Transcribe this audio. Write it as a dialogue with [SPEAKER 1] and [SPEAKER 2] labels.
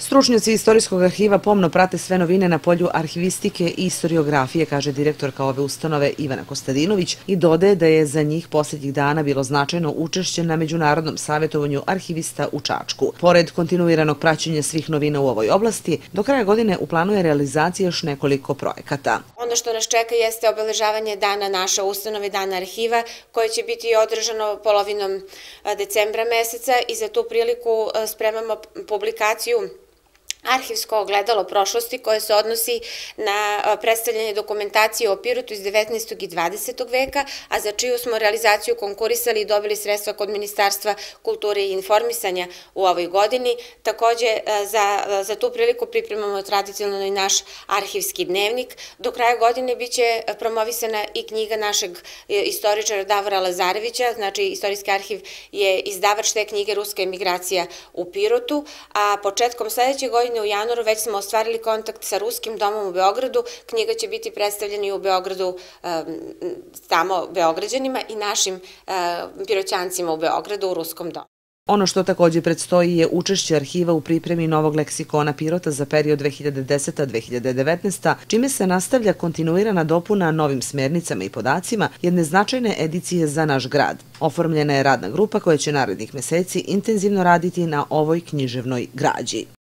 [SPEAKER 1] Stručnjaci Istorijskog arhiva pomno prate sve novine na polju arhivistike i historiografije, kaže direktorka ove ustanove Ivana Kostadinović i dodaje da je za njih posljednjih dana bilo značajno učešće na Međunarodnom savjetovanju arhivista u Čačku. Pored kontinuiranog praćenja svih novina u ovoj oblasti, do kraja godine uplanuje planu realizacija još nekoliko projekata.
[SPEAKER 2] Ono što nas čeka jeste obeležavanje dana naše ustanove, dana arhiva, koje će biti održano polovinom decembra meseca i za tu priliku spremamo publikaciju arhivsko ogledalo prošlosti koje se odnosi na predstavljanje dokumentacije o Pirotu iz 19. i 20. veka, a za čiju smo realizaciju konkurisali i dobili sredstva kod Ministarstva kulture i informisanja u ovoj godini. Takođe, za, za tu priliku pripremamo tradicionalno i naš arhivski dnevnik. Do kraja godine biće promovisana i knjiga našeg istoričara Davora Lazarevića, znači Istorijski arhiv je izdavač te knjige Ruska emigracija u Pirotu, a početkom sledeće godine godine u januaru već smo ostvarili kontakt sa Ruskim domom u Beogradu. Knjiga će biti predstavljena i u Beogradu samo Beograđanima i našim piroćancima u Beogradu u Ruskom domu.
[SPEAKER 1] Ono što takođe predstoji je učešće arhiva u pripremi novog leksikona Pirota za period 2010-2019, čime se nastavlja kontinuirana dopuna novim smernicama i podacima jedne značajne edicije za naš grad. Oformljena je radna grupa koja će narednih meseci intenzivno raditi na ovoj književnoj građi.